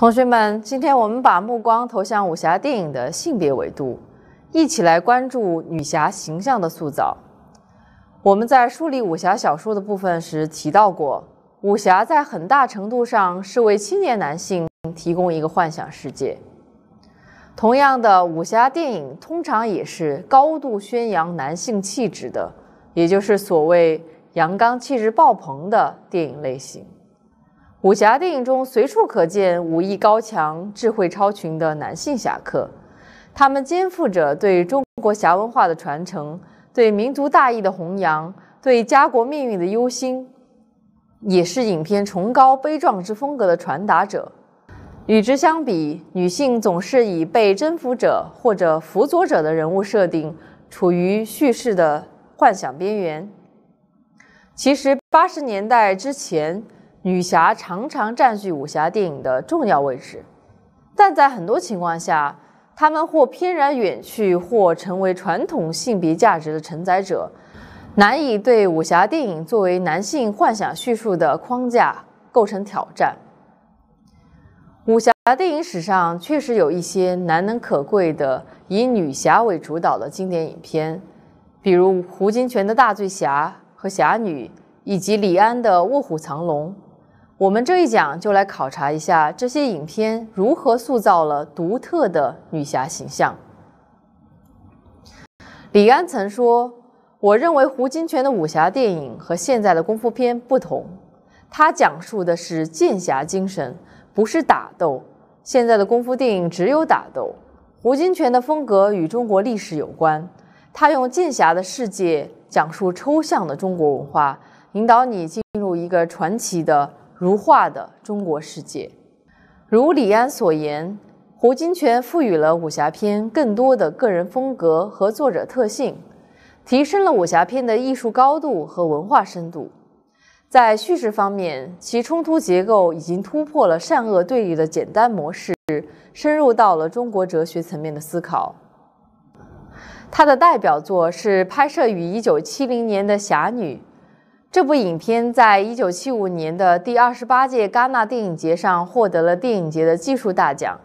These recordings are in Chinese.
同学们，今天我们把目光投向武侠电影的性别维度，一起来关注女侠形象的塑造。我们在梳理武侠小说的部分时提到过，武侠在很大程度上是为青年男性提供一个幻想世界。同样的，武侠电影通常也是高度宣扬男性气质的，也就是所谓阳刚气质爆棚的电影类型。武侠电影中随处可见武艺高强、智慧超群的男性侠客，他们肩负着对中国侠文化的传承、对民族大义的弘扬、对家国命运的忧心，也是影片崇高悲壮之风格的传达者。与之相比，女性总是以被征服者或者辅佐者的人物设定，处于叙事的幻想边缘。其实，八十年代之前。女侠常常占据武侠电影的重要位置，但在很多情况下，她们或翩然远去，或成为传统性别价值的承载者，难以对武侠电影作为男性幻想叙述的框架构成挑战。武侠电影史上确实有一些难能可贵的以女侠为主导的经典影片，比如胡金铨的《大醉侠》和《侠女》，以及李安的《卧虎藏龙》。我们这一讲就来考察一下这些影片如何塑造了独特的女侠形象。李安曾说：“我认为胡金铨的武侠电影和现在的功夫片不同，他讲述的是剑侠精神，不是打斗。现在的功夫电影只有打斗。胡金铨的风格与中国历史有关，他用剑侠的世界讲述抽象的中国文化，引导你进入一个传奇的。”如画的中国世界，如李安所言，胡金铨赋予了武侠片更多的个人风格和作者特性，提升了武侠片的艺术高度和文化深度。在叙事方面，其冲突结构已经突破了善恶对立的简单模式，深入到了中国哲学层面的思考。他的代表作是拍摄于1970年的《侠女》。这部影片在一九七五年的第二十八届戛纳电影节上获得了电影节的技术大奖，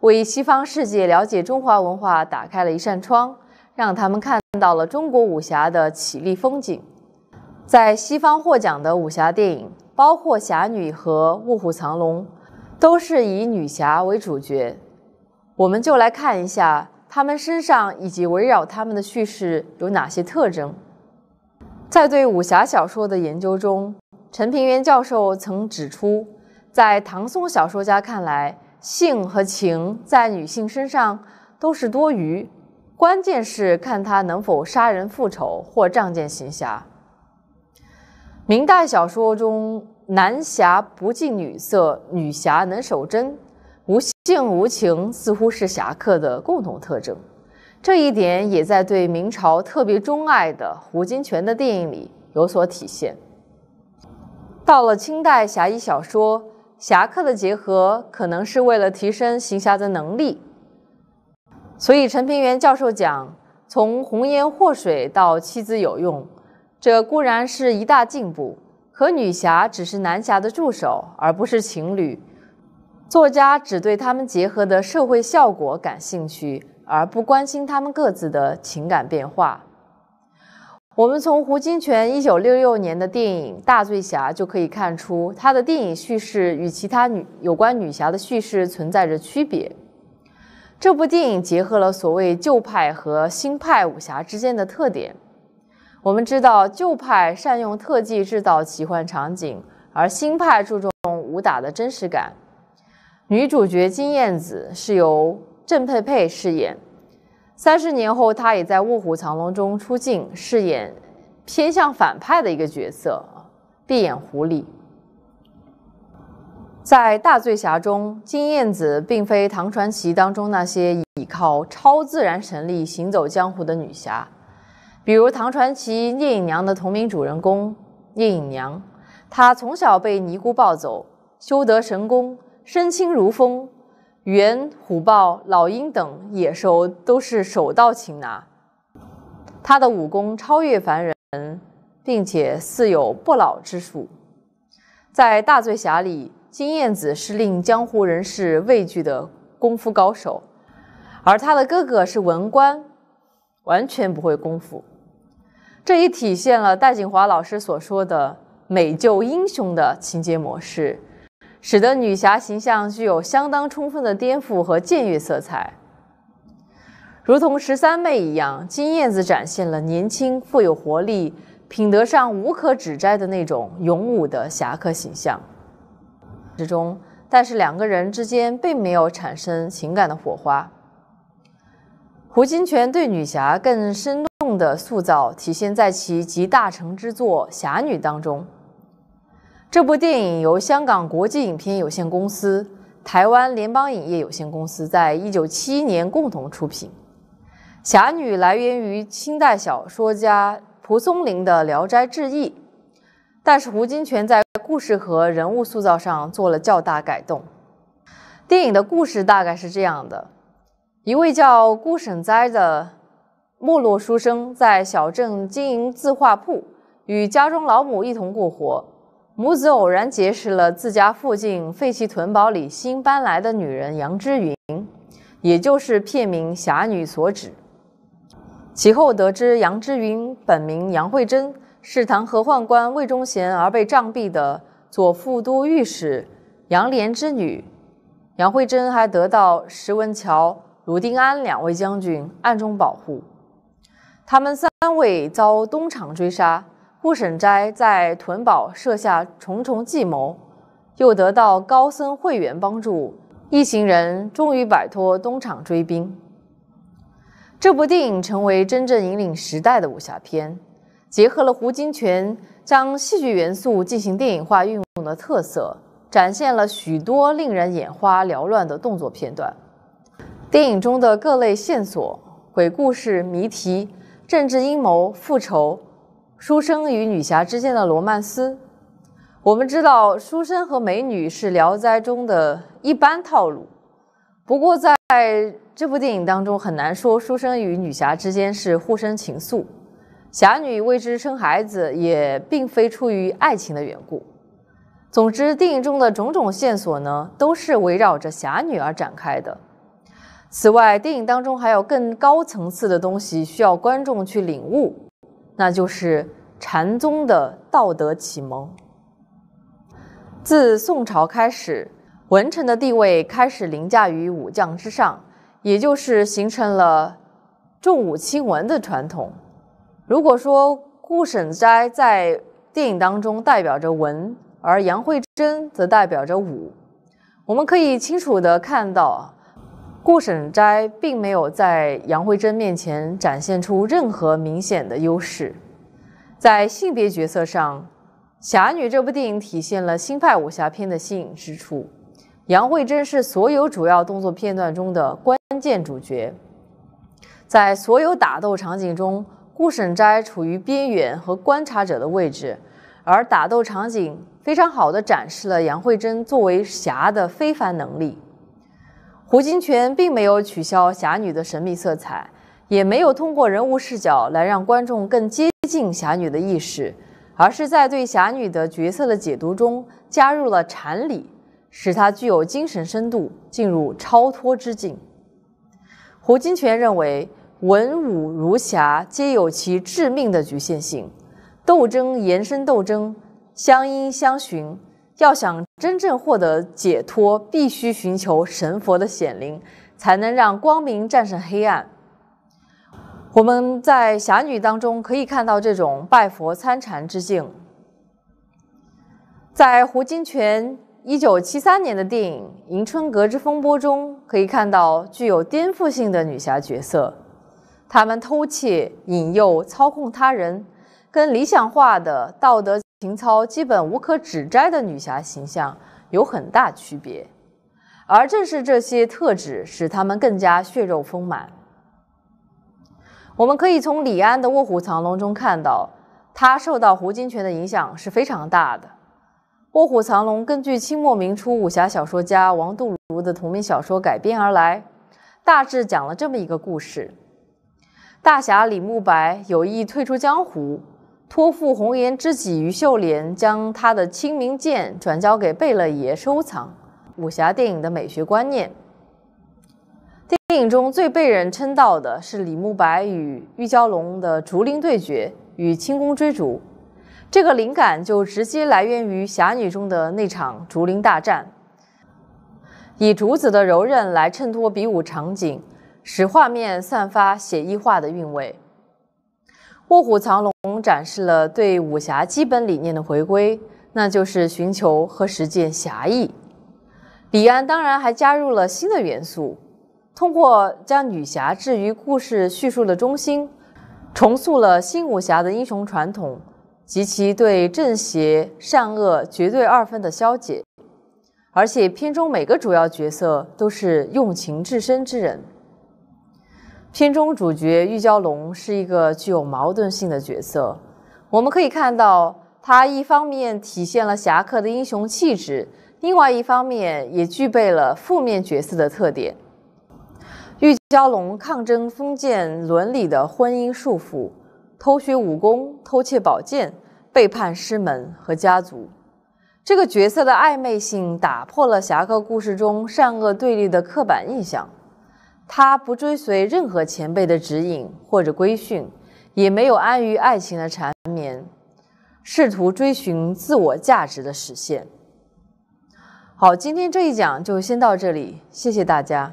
为西方世界了解中华文化打开了一扇窗，让他们看到了中国武侠的绮丽风景。在西方获奖的武侠电影，包括《侠女》和《卧虎藏龙》，都是以女侠为主角。我们就来看一下他们身上以及围绕他们的叙事有哪些特征。在对武侠小说的研究中，陈平原教授曾指出，在唐宋小说家看来，性和情在女性身上都是多余，关键是看她能否杀人复仇或仗剑行侠。明代小说中，男侠不近女色，女侠能守贞，无性无情似乎是侠客的共同特征。这一点也在对明朝特别钟爱的胡金铨的电影里有所体现。到了清代侠义小说，侠客的结合可能是为了提升行侠的能力。所以陈平原教授讲，从《红颜祸水》到妻子有用，这固然是一大进步，可女侠只是男侠的助手，而不是情侣。作家只对他们结合的社会效果感兴趣。而不关心他们各自的情感变化。我们从胡金铨1966年的电影《大醉侠》就可以看出，他的电影叙事与其他女有关女侠的叙事存在着区别。这部电影结合了所谓旧派和新派武侠之间的特点。我们知道，旧派善用特技制造奇幻场景，而新派注重武打的真实感。女主角金燕子是由郑佩佩饰演，三十年后，她也在《卧虎藏龙》中出镜，饰演偏向反派的一个角色闭眼狐狸。在《大醉侠》中，金燕子并非唐传奇当中那些依靠超自然神力行走江湖的女侠，比如唐传奇《聂隐娘》的同名主人公聂隐娘，她从小被尼姑抱走，修得神功，身轻如风。猿、虎豹、老鹰等野兽都是手到擒拿，他的武功超越凡人，并且似有不老之术。在《大醉侠》里，金燕子是令江湖人士畏惧的功夫高手，而他的哥哥是文官，完全不会功夫。这也体现了戴锦华老师所说的“美救英雄”的情节模式。使得女侠形象具有相当充分的颠覆和僭越色彩，如同十三妹一样，金燕子展现了年轻、富有活力、品德上无可指摘的那种勇武的侠客形象之中。但是两个人之间并没有产生情感的火花。胡金铨对女侠更生动的塑造，体现在其集大成之作《侠女》当中。这部电影由香港国际影片有限公司、台湾联邦影业有限公司在1971年共同出品。侠女来源于清代小说家蒲松龄的《聊斋志异》，但是胡金铨在故事和人物塑造上做了较大改动。电影的故事大概是这样的：一位叫顾省斋的没落书生，在小镇经营字画铺，与家中老母一同过活。母子偶然结识了自家附近废弃屯堡里新搬来的女人杨之云，也就是片名《侠女》所指。其后得知，杨之云本名杨慧珍，是弹劾宦官魏忠贤而被杖毙的左副都御史杨涟之女。杨慧贞还得到石文桥、卢定安两位将军暗中保护。他们三位遭东厂追杀。傅审斋在屯堡设下重重计谋，又得到高僧慧远帮助，一行人终于摆脱东厂追兵。这部电影成为真正引领时代的武侠片，结合了胡金铨将戏剧元素进行电影化运用的特色，展现了许多令人眼花缭乱的动作片段。电影中的各类线索、鬼故事、谜题、政治阴谋、复仇。书生与女侠之间的罗曼斯，我们知道书生和美女是《聊斋》中的一般套路。不过在这部电影当中，很难说书生与女侠之间是互生情愫，侠女为之生孩子也并非出于爱情的缘故。总之，电影中的种种线索呢，都是围绕着侠女而展开的。此外，电影当中还有更高层次的东西需要观众去领悟。那就是禅宗的道德启蒙。自宋朝开始，文臣的地位开始凌驾于武将之上，也就是形成了重武轻文的传统。如果说顾沈斋在电影当中代表着文，而杨慧珍则代表着武，我们可以清楚的看到啊。顾省斋并没有在杨慧珍面前展现出任何明显的优势。在性别角色上，《侠女》这部电影体现了新派武侠片的吸引之处。杨慧珍是所有主要动作片段中的关键主角，在所有打斗场景中，顾省斋处于边缘和观察者的位置，而打斗场景非常好的展示了杨慧珍作为侠的非凡能力。胡金铨并没有取消侠女的神秘色彩，也没有通过人物视角来让观众更接近侠女的意识，而是在对侠女的角色的解读中加入了禅理，使她具有精神深度，进入超脱之境。胡金铨认为，文武如侠，皆有其致命的局限性，斗争延伸斗争，相因相循。要想真正获得解脱，必须寻求神佛的显灵，才能让光明战胜黑暗。我们在侠女当中可以看到这种拜佛参禅之境。在胡金铨1973年的电影《迎春阁之风波》中，可以看到具有颠覆性的女侠角色，她们偷窃、引诱、操控他人，跟理想化的道德。情操基本无可指摘的女侠形象有很大区别，而正是这些特质使她们更加血肉丰满。我们可以从李安的《卧虎藏龙》中看到，他受到胡金铨的影响是非常大的。《卧虎藏龙》根据清末明初武侠小说家王杜庐的同名小说改编而来，大致讲了这么一个故事：大侠李慕白有意退出江湖。托付红颜知己于秀莲，将他的清明剑转交给贝勒爷收藏。武侠电影的美学观念，电影中最被人称道的是李慕白与玉娇龙的竹林对决与轻功追逐。这个灵感就直接来源于《侠女》中的那场竹林大战。以竹子的柔韧来衬托比武场景，使画面散发写意画的韵味。《卧虎藏龙》展示了对武侠基本理念的回归，那就是寻求和实践侠义。李安当然还加入了新的元素，通过将女侠置于故事叙述的中心，重塑了新武侠的英雄传统及其对正邪、善恶、绝对二分的消解。而且，片中每个主要角色都是用情至深之人。片中主角玉娇龙是一个具有矛盾性的角色，我们可以看到，他一方面体现了侠客的英雄气质，另外一方面也具备了负面角色的特点。玉娇龙抗争封建伦理的婚姻束缚，偷学武功，偷窃宝剑，背叛师门和家族。这个角色的暧昧性打破了侠客故事中善恶对立的刻板印象。他不追随任何前辈的指引或者规训，也没有安于爱情的缠绵，试图追寻自我价值的实现。好，今天这一讲就先到这里，谢谢大家。